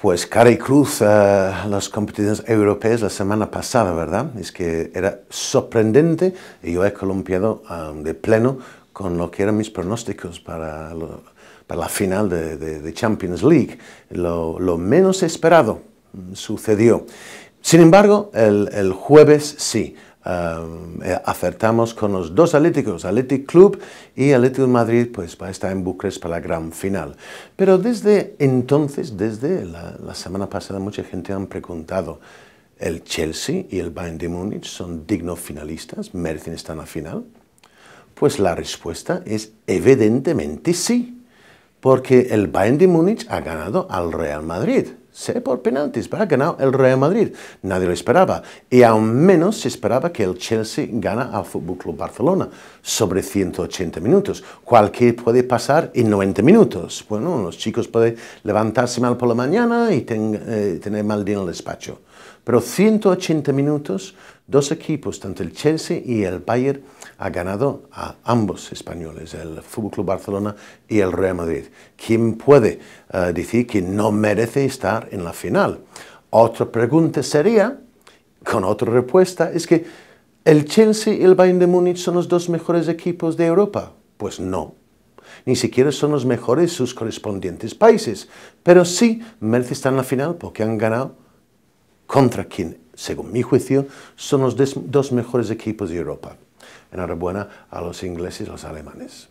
Pues cara y cruz a eh, las competiciones europeas la semana pasada, ¿verdad? Es que era sorprendente y yo he columpiado um, de pleno con lo que eran mis pronósticos para, para la final de, Champions League. Lo, menos esperado mm, sucedió. Sin embargo, el jueves sí eh, acertamos con los dos Atléticos, Athletic Club y Atlético Madrid, pues va a estar en Bucarest para la gran final. Pero desde entonces, desde la, semana pasada, mucha gente ha preguntado, ¿el Chelsea y el Bayern de Múnich son dignos finalistas? ¿Merecen estar en la final? Pues la respuesta es evidentemente sí, porque el Bayern de Múnich ha ganado al Real Madrid se por penaltis, para ganar el Real Madrid. Nadie lo esperaba. Y aún menos se esperaba que el Chelsea gana al Fútbol Club Barcelona sobre 180 minutos. Cualquier puede pasar en 90 minutos. Bueno, los chicos pueden levantarse mal por la mañana y eh, tener mal día en el despacho. Pero 180 minutos Dos equipos, tanto el Chelsea y el Bayern, han ganado a ambos españoles, el FC Club Barcelona y el Real Madrid. ¿Quién puede eh, decir que no merece estar en la final? Otra pregunta sería, con otra respuesta, es que el Chelsea y el Bayern de Múnich son los dos mejores equipos de Europa. Pues no, ni siquiera son los mejores sus correspondientes países, pero sí merece estar en la final porque han ganado contra quien según mi juicio, son los dos mejores equipos de Europa. Enhorabuena a los ingleses y los alemanes.